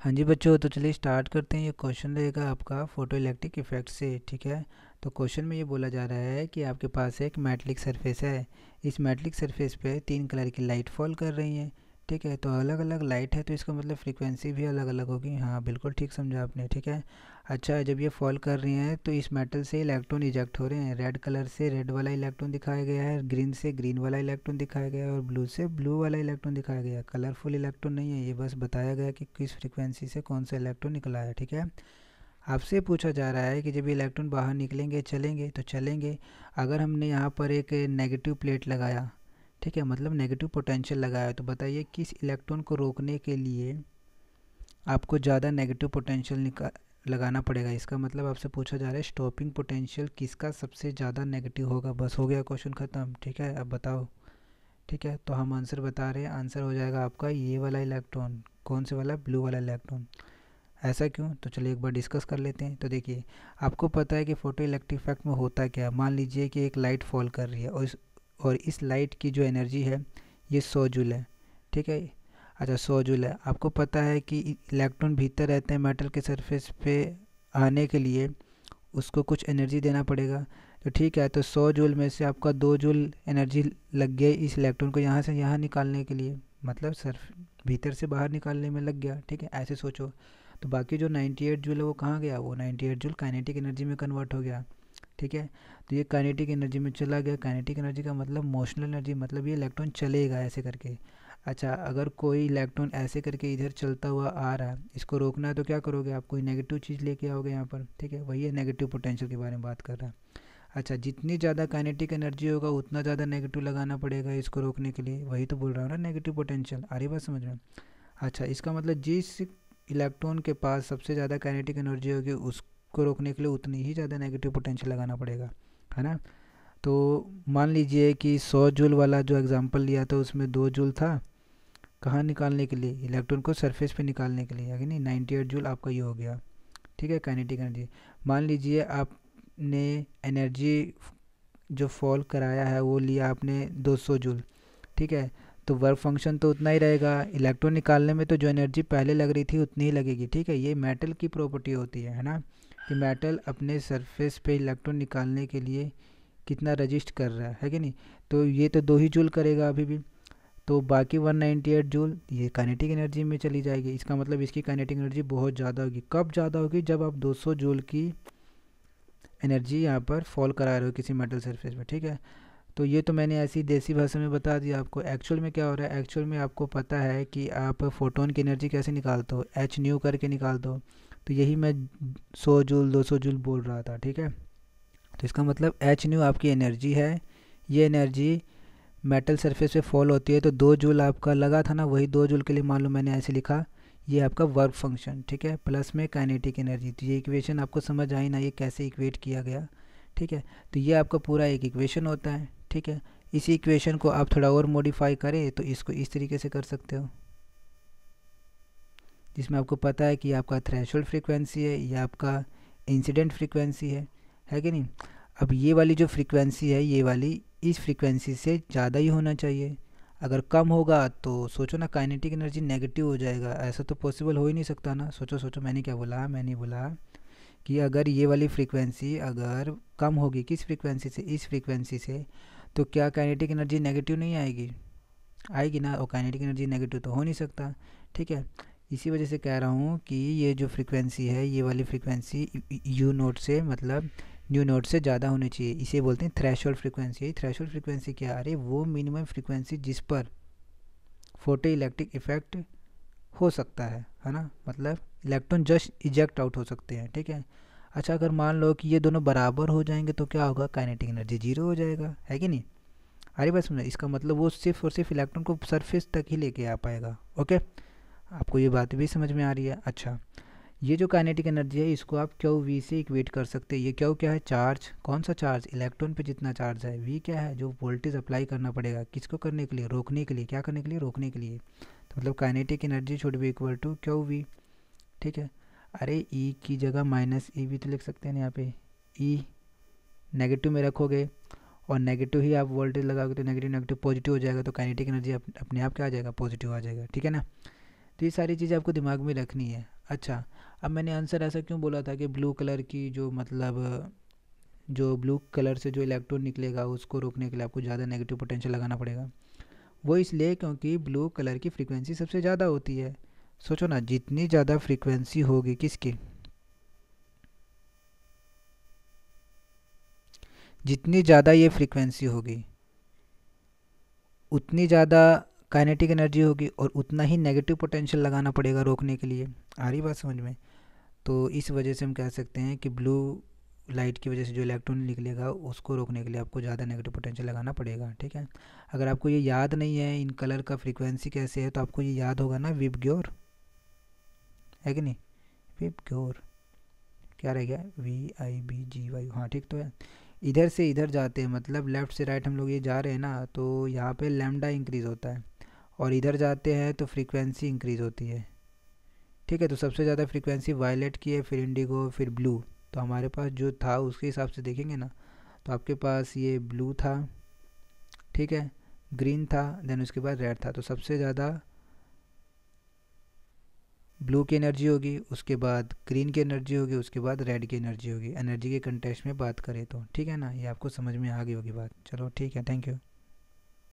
हाँ जी बच्चों तो चलिए स्टार्ट करते हैं ये क्वेश्चन रहेगा आपका फोटो इलेक्ट्रिक इफेक्ट से ठीक है तो क्वेश्चन में ये बोला जा रहा है कि आपके पास एक मेटलिक सरफेस है इस मेटलिक सरफेस पे तीन कलर की लाइट फॉल कर रही हैं ठीक है तो अलग अलग लाइट है तो इसका मतलब फ्रीक्वेंसी भी अलग अलग होगी हाँ बिल्कुल ठीक समझा आपने ठीक है अच्छा जब ये फॉल कर रही हैं तो इस मेटल से इलेक्ट्रॉन इजेक्ट हो रहे हैं रेड कलर से रेड वाला इलेक्ट्रॉन दिखाया गया है ग्रीन से ग्रीन वाला इलेक्ट्रॉन दिखाया गया है और ब्लू से ब्लू वाला इलेक्ट्रॉन दिखाया गया है कलरफुल इलेक्ट्रॉन नहीं है ये बस बताया गया कि किस फ्रिक्वेंसी से कौन सा इलेक्ट्रॉन निकला है ठीक है आपसे पूछा जा रहा है कि जब इलेक्ट्रॉन बाहर निकलेंगे चलेंगे तो चलेंगे अगर हमने यहाँ पर एक नेगेटिव प्लेट लगाया ठीक है मतलब नेगेटिव पोटेंशियल लगाया तो बताइए किस इलेक्ट्रॉन को रोकने के लिए आपको ज़्यादा नेगेटिव पोटेंशियल लगाना पड़ेगा इसका मतलब आपसे पूछा जा रहा है स्टॉपिंग पोटेंशियल किसका सबसे ज़्यादा नेगेटिव होगा बस हो गया क्वेश्चन ख़त्म ठीक है अब बताओ ठीक है तो हम आंसर बता रहे हैं आंसर हो जाएगा आपका ये वाला इलेक्ट्रॉन कौन से वाला ब्लू वाला इलेक्ट्रॉन ऐसा क्यों तो चलिए एक बार डिस्कस कर लेते हैं तो देखिए आपको पता है कि फ़ोटो इलेक्ट्रिक इफेक्ट में होता क्या है मान लीजिए कि एक लाइट फॉल कर रही है और इस और इस लाइट की जो एनर्जी है ये सौ जूल है ठीक है अच्छा सौ जूल है आपको पता है कि इलेक्ट्रॉन भीतर रहते हैं मेटल के सरफेस पे आने के लिए उसको कुछ एनर्जी देना पड़ेगा तो ठीक है तो सौ जूल में से आपका दो जूल एनर्जी लग गई इस इलेक्ट्रॉन को यहाँ से यहाँ निकालने के लिए मतलब सर्फ भीतर से बाहर निकालने में लग गया ठीक है ऐसे सोचो तो बाकी जो एट जूल है वो कहाँ गया वो ninety eight joule kinetic energy में कन्वर्ट हो गया ठीक है तो ये काइनेटिक एनर्जी में चला गया काइनेटिक एनर्जी का मतलब मोशनल एनर्जी मतलब ये इलेक्ट्रॉन चलेगा ऐसे करके अच्छा अगर कोई इलेक्ट्रॉन ऐसे करके इधर चलता हुआ आ रहा है इसको रोकना है तो क्या करोगे आप कोई नेगेटिव चीज़ लेके आओगे यहाँ पर ठीक है वही है नेगेटिव पोटेंशियल के बारे में बात कर रहा है अच्छा जितनी ज़्यादा काइनेटिक एनर्जी होगा उतना ज़्यादा नेगेटिव लगाना पड़ेगा इसको रोकने के लिए वही तो बोल रहा हूँ ना नेगेटिव पोटेंशियल आ रही बात समझ में अच्छा इसका मतलब जिस इलेक्ट्रॉन के पास सबसे ज़्यादा काइनेटिक एनर्जी होगी उस को रोकने के लिए उतनी ही ज़्यादा नेगेटिव पोटेंशियल लगाना पड़ेगा है ना तो मान लीजिए कि सौ जूल वाला जो एग्ज़ाम्पल लिया था उसमें दो जूल था कहाँ निकालने के लिए इलेक्ट्रॉन को सरफेस पे निकालने के लिए यानी नाइन्टी एट जूल आपका ये हो गया ठीक है काइनेटिक एनर्जी मान लीजिए आपने एनर्जी जो फॉल कराया है वो लिया आपने 200 जूल ठीक है तो वर्क फंक्शन तो उतना ही रहेगा इलेक्ट्रॉन निकालने में तो जो एनर्जी पहले लग रही थी उतनी ही लगेगी ठीक है ये मेटल की प्रॉपर्टी होती है है ना कि मेटल अपने सरफेस पे इलेक्ट्रॉन निकालने के लिए कितना रजिस्ट कर रहा है है कि नहीं तो ये तो दो ही जूल करेगा अभी भी तो बाकी 198 जूल ये काइनेटिक एनर्जी में चली जाएगी इसका मतलब इसकी काइनेटिक एनर्जी बहुत ज़्यादा होगी कब ज़्यादा होगी जब आप 200 जूल की एनर्जी यहाँ पर फॉल करा रहे हो किसी मेटल सरफेस में ठीक है तो ये तो मैंने ऐसी देसी भाषा में बता दिया आपको एक्चुअल में क्या हो रहा है एक्चुअल में आपको पता है कि आप फोटोन की एनर्जी कैसे निकालते हो एच न्यू करके निकाल दो तो यही मैं सौ जूल दो सौ जूल बोल रहा था ठीक है तो इसका मतलब एच न्यू आपकी एनर्जी है ये एनर्जी मेटल सरफेस पे फॉल होती है तो दो जूल आपका लगा था ना वही दो जूल के लिए मान लो मैंने ऐसे लिखा ये आपका वर्क फंक्शन ठीक है प्लस में काइनेटिक एनर्जी तो ये इक्वेशन आपको समझ आई ना ये कैसे इक्वेट किया गया ठीक है तो ये आपका पूरा एक इक्वेशन होता है ठीक है इसी इक्वेशन को आप थोड़ा और मॉडिफाई करें तो इसको इस तरीके से कर सकते हो जिसमें आपको पता है कि आपका थ्रेशोल्ड फ्रीक्वेंसी है या आपका इंसिडेंट फ्रीक्वेंसी है है कि नहीं अब ये वाली जो फ्रीक्वेंसी है ये वाली इस फ्रीक्वेंसी से ज़्यादा ही होना चाहिए अगर कम होगा तो सोचो ना काइनेटिक एनर्जी नेगेटिव हो जाएगा ऐसा तो पॉसिबल हो ही नहीं सकता ना सोचो सोचो मैंने क्या बोला मैंने बोला कि अगर ये वाली फ्रीक्वेंसी अगर कम होगी किस फ्रीक्वेंसी से इस फ्रीक्वेंसी से तो क्या काइनेटिक एनर्जी नेगेटिव नहीं आएगी आएगी ना और काइनेटिक एनर्जी नेगेटिव तो हो नहीं सकता ठीक है इसी वजह से कह रहा हूँ कि ये जो फ्रीक्वेंसी है ये वाली फ्रीक्वेंसी यू नोट से मतलब न्यू नोट से ज़्यादा होनी चाहिए इसे बोलते हैं थ्रेश फ्रीक्वेंसी थ्रेश फ्रीक्वेंसी क्या आ रही है वो मिनिमम फ्रीक्वेंसी जिस पर फोटो इलेक्ट्रिक इफेक्ट हो सकता है है ना मतलब इलेक्ट्रॉन जस्ट इजेक्ट आउट हो सकते हैं ठीक है अच्छा अगर मान लो कि ये दोनों बराबर हो जाएंगे तो क्या होगा काइनेटिक एनर्जी जीरो हो जाएगा है कि नहीं अरे बस इसका मतलब वो सिर्फ और सिर्फ इलेक्ट्रॉन को सरफेस तक ही लेके आ पाएगा ओके आपको ये बात भी समझ में आ रही है अच्छा ये जो काइनेटिक एनर्जी है इसको आप क्यों वी से इक्वेट कर सकते हैं ये क्यों क्या है चार्ज कौन सा चार्ज इलेक्ट्रॉन पे जितना चार्ज है वी क्या है जो वोल्टेज अप्लाई करना पड़ेगा किसको करने के लिए रोकने के लिए क्या करने के लिए रोकने के लिए तो मतलब kinetic energy should be equal to Q V ठीक है अरे ई e की जगह माइनस ई e भी तो लिख सकते हैं यहाँ पे ई e, नेगेटिव में रखोगे और नेगेटिव ही आप वोल्टेज लगाओगे तो नेगेटिव नेगेटिव पॉजिटिव हो जाएगा तो काइनेटिक एनर्जी अपने आप क्या आ जाएगा पॉजिटिव आ जाएगा ठीक है ना तो ये सारी चीज़ें आपको दिमाग में रखनी है अच्छा अब मैंने आंसर ऐसा क्यों बोला था कि ब्लू कलर की जो मतलब जो ब्लू कलर से जो इलेक्ट्रॉन निकलेगा उसको रोकने के लिए आपको ज़्यादा नेगेटिव पोटेंशियल लगाना पड़ेगा वो इसलिए क्योंकि ब्लू कलर की फ्रीक्वेंसी सबसे ज़्यादा होती है सोचो ना जितनी ज़्यादा फ्रीक्वेंसी होगी किसकी जितनी ज़्यादा ये फ्रीक्वेंसी होगी उतनी ज़्यादा काइनेटिक एनर्जी होगी और उतना ही नेगेटिव पोटेंशियल लगाना पड़ेगा रोकने के लिए आ रही बात समझ में तो इस वजह से हम कह सकते हैं कि ब्लू लाइट की वजह से जो इलेक्ट्रॉन निकलेगा उसको रोकने के लिए आपको ज़्यादा नेगेटिव पोटेंशियल लगाना पड़ेगा ठीक है अगर आपको ये याद नहीं है इन कलर का फ्रीक्वेंसी कैसे है तो आपको ये याद होगा ना विप ग्योर है कि नहीं विप ग्योर क्या रह गया V I B G Y हाँ ठीक तो है इधर से इधर जाते हैं मतलब लेफ़्ट से राइट हम लोग ये जा रहे हैं ना तो यहाँ पर लेमडा इंक्रीज़ होता है और इधर जाते हैं तो फ्रीक्वेंसी इंक्रीज़ होती है ठीक है तो सबसे ज़्यादा फ्रीक्वेंसी वायलेट की है फिर इंडिगो फिर ब्लू तो हमारे पास जो था उसके हिसाब से देखेंगे ना तो आपके पास ये ब्लू था ठीक है ग्रीन था देन उसके बाद रेड था तो सबसे ज़्यादा ब्लू की एनर्जी होगी उसके बाद ग्रीन की एनर्जी होगी उसके बाद रेड की एनर्जी होगी एनर्जी के कंटेस्ट में बात करें तो ठीक है ना ये आपको समझ में आ गई होगी बात चलो ठीक है थैंक यू